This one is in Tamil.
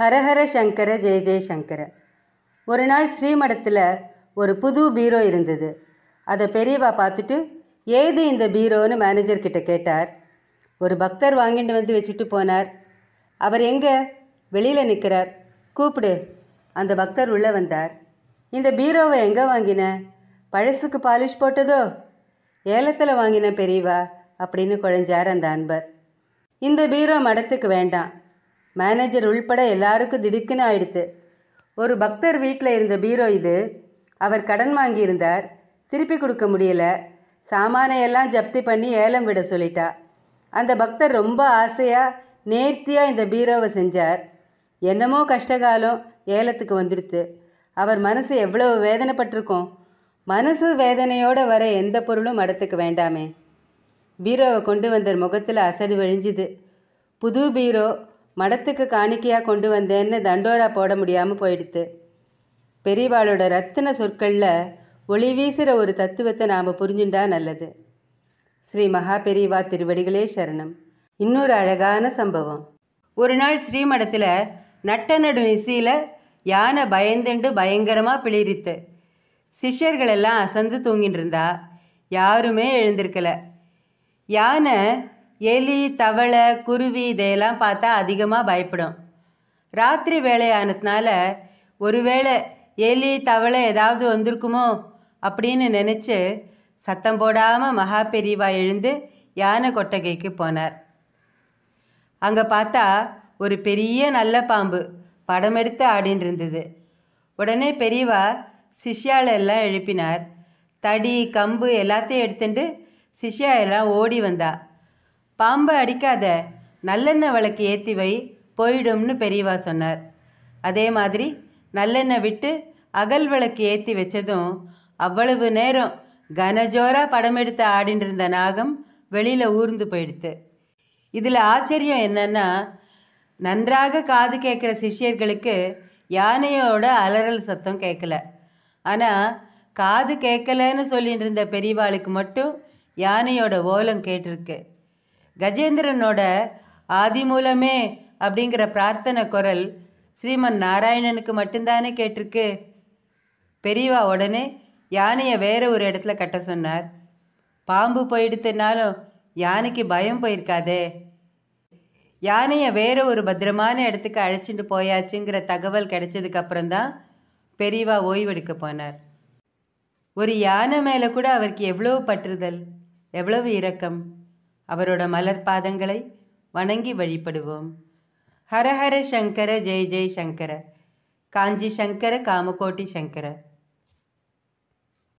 ஹரஹர சங்கர ஜெய ஜெயசங்கர ஒரு நாள் ஸ்ரீமடத்தில் ஒரு புது பீரோ இருந்தது அதை பெரியவா பார்த்துட்டு ஏது இந்த பீரோன்னு மேனேஜர்கிட்ட கேட்டார் ஒரு பக்தர் வாங்கிட்டு வந்து வச்சுட்டு போனார் அவர் எங்கே வெளியில் நிற்கிறார் கூப்பிடு அந்த பக்தர் உள்ளே வந்தார் இந்த பீரோவை எங்கே வாங்கின பழசுக்கு பாலிஷ் போட்டதோ ஏலத்தில் வாங்கின பெரியவா அப்படின்னு குழஞ்சார் அந்த அன்பர் இந்த பீரோ மடத்துக்கு வேண்டாம் மேனேஜர் உள்பட எல்லாருக்கும் திடுக்குன்னு ஆயிடுத்து ஒரு பக்தர் வீட்டில் இருந்த பீரோ இது அவர் கடன் வாங்கியிருந்தார் திருப்பி கொடுக்க முடியலை சாமானையெல்லாம் ஜப்தி பண்ணி ஏலம் விட சொல்லிட்டா அந்த பக்தர் ரொம்ப ஆசையாக நேர்த்தியாக இந்த பீரோவை செஞ்சார் என்னமோ கஷ்டகாலம் ஏலத்துக்கு வந்துடுத்து அவர் மனசு எவ்வளவு வேதனைப்பட்டிருக்கோம் மனசு வேதனையோடு வர எந்த பொருளும் மடத்துக்கு வேண்டாமே பீரோவை கொண்டு வந்த முகத்தில் அசடு வழிஞ்சுது புது பீரோ மடத்துக்கு காணிக்கையாக கொண்டு வந்தேன்னு தண்டோரா போட முடியாமல் போயிடுத்து பெரியவாளோட ரத்தின சொற்களில் ஒளி வீசுகிற ஒரு தத்துவத்தை நாம் புரிஞ்சுண்டா நல்லது ஸ்ரீ மகா பெரியவா திருவடிகளே சரணம் இன்னொரு அழகான சம்பவம் ஒரு நாள் ஸ்ரீமடத்தில் நட்ட நடு நிசையில் யானை பயந்துண்டு பயங்கரமாக பிளிரித்து சிஷ்யர்களெல்லாம் அசந்து தூங்கிட்டு இருந்தா யாருமே எழுந்திருக்கலை யானை எலி தவளை குருவி இதையெல்லாம் பார்த்தா அதிகமாக பயப்படும் ராத்திரி வேலையானதுனால ஒருவேளை எலி தவளை ஏதாவது வந்திருக்குமோ அப்படின்னு நினச்சி சத்தம் போடாமல் மகா பெரியவா எழுந்து யானை கொட்டகைக்கு போனார் அங்கே பார்த்தா ஒரு பெரிய நல்ல பாம்பு படம் எடுத்து ஆடின் இருந்தது உடனே பெரியவா எல்லாம் எழுப்பினார் தடி கம்பு எல்லாத்தையும் எடுத்துட்டு சிஷ்யா எல்லாம் ஓடி வந்தாள் பாம்பை அடிக்காத நல்லெண்ணெய் விளக்கு ஏற்றி வை போயிடும்னு பெரியவா சொன்னார் அதே மாதிரி நல்லெண்ணெய் விட்டு அகல் விளக்கு ஏற்றி வச்சதும் அவ்வளவு நேரம் கனஜோராக படம் எடுத்து ஆடிட்டு நாகம் வெளியில் ஊர்ந்து போயிடுத்து இதில் ஆச்சரியம் என்னென்னா நன்றாக காது கேட்குற சிஷ்யர்களுக்கு யானையோட அலறல் சத்தம் கேட்கல ஆனால் காது கேட்கலன்னு சொல்லிட்டு இருந்த பெரியவாளுக்கு மட்டும் யானையோட ஓலம் கேட்டிருக்கு கஜேந்திரனோட ஆதி மூலமே அப்படிங்கிற பிரார்த்தனை குரல் ஸ்ரீமன் நாராயணனுக்கு மட்டும்தானே கேட்டிருக்கு பெரியவா உடனே யானையை வேற ஒரு இடத்துல கட்ட சொன்னார் பாம்பு போயிடுத்துனாலும் யானைக்கு பயம் போயிருக்காதே யானையை வேற ஒரு பத்திரமான இடத்துக்கு அழைச்சிட்டு போயாச்சுங்கிற தகவல் கிடைச்சதுக்கப்புறம் தான் பெரியவா ஓய்வெடுக்க போனார் ஒரு யானை மேலே கூட அவருக்கு எவ்வளவு பற்றுதல் எவ்வளவு இரக்கம் அவரோட மலர் பாதங்களை வணங்கி வழிபடுவோம் ஹரஹர சங்கர ஜெய ஜெய் சங்கர காஞ்சி சங்கர காமகோட்டி சங்கர